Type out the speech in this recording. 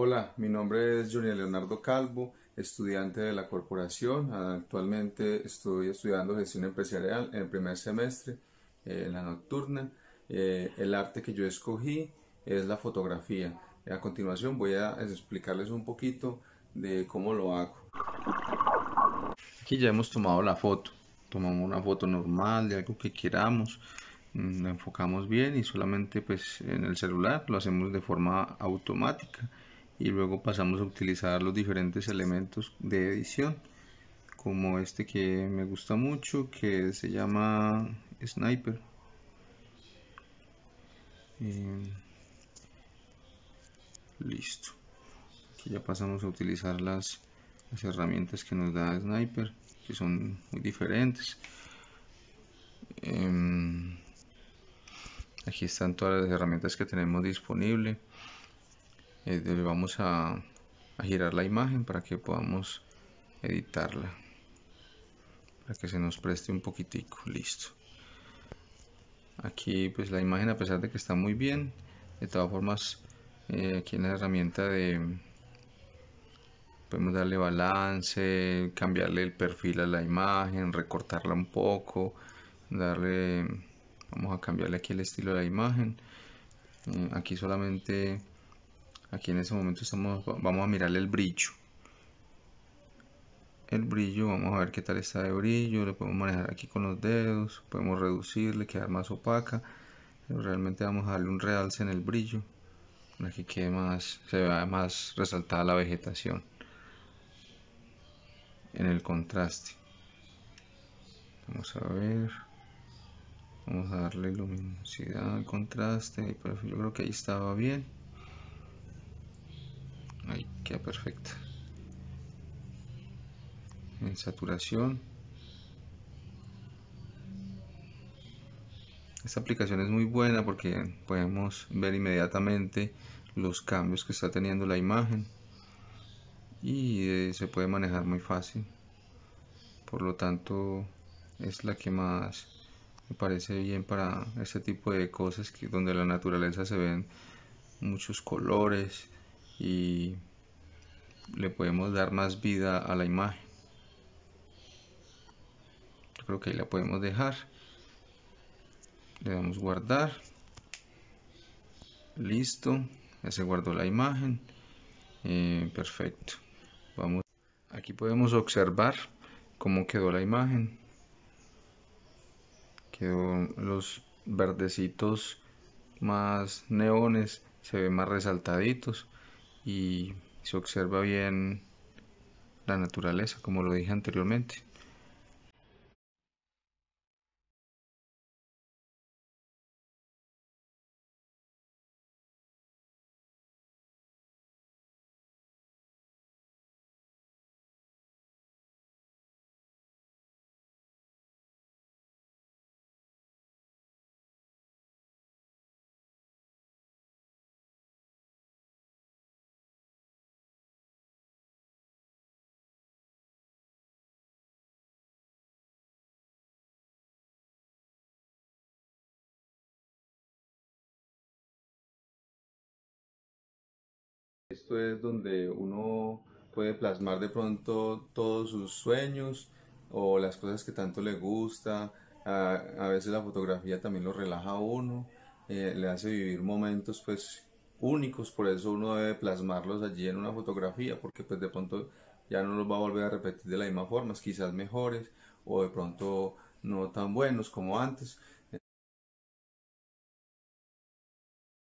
Hola, mi nombre es Johnny Leonardo Calvo, estudiante de la corporación. Actualmente estoy estudiando gestión empresarial en el primer semestre, eh, en la nocturna. Eh, el arte que yo escogí es la fotografía. A continuación voy a explicarles un poquito de cómo lo hago. Aquí ya hemos tomado la foto. Tomamos una foto normal de algo que queramos. Mm, la enfocamos bien y solamente pues en el celular lo hacemos de forma automática y luego pasamos a utilizar los diferentes elementos de edición como este que me gusta mucho que se llama sniper eh, listo aquí ya pasamos a utilizar las, herramientas que nos da sniper que son muy diferentes em, aquí están todas las herramientas que tenemos disponible eh, vamos a, girar la imagen para que podamos editarla para que se nos preste un poquitico listo aquí pues la imagen a pesar de que está muy bien de todas formas eh, aquí en la herramienta de podemos darle balance cambiarle el perfil a la imagen recortarla un poco darle vamos a cambiarle aquí el estilo de la imagen eh, aquí solamente aquí en ese momento estamos, vamos a mirarle el brillo el brillo vamos a ver qué tal está de brillo lo podemos manejar aquí con los dedos podemos reducirle quedar más opaca realmente vamos a darle un realce en el brillo para que quede más se vea más resaltada la vegetación en el contraste vamos a ver vamos a darle luminosidad al contraste yo creo que ahí estaba bien perfecta. En saturación. Esta aplicación es muy buena porque podemos ver inmediatamente los cambios que está teniendo la imagen y eh, se puede manejar muy fácil. Por lo tanto, es la que más me parece bien para este tipo de cosas que donde la naturaleza se ven muchos colores y le podemos dar más vida a la imagen creo que ahí la podemos dejar le damos guardar listo ya se guardó la imagen eh, perfecto vamos aquí podemos observar cómo quedó la imagen quedó los verdecitos más neones se ven más resaltaditos y se observa bien la naturaleza, como lo dije anteriormente. esto es donde uno puede plasmar de pronto todos sus sueños o las cosas que tanto le gusta. A, veces la fotografía también lo relaja a uno, eh, le hace vivir momentos pues únicos, por eso uno debe plasmarlos allí en una fotografía, porque pues de pronto ya no los va a volver a repetir de la misma forma, quizás mejores o de pronto no tan buenos como antes.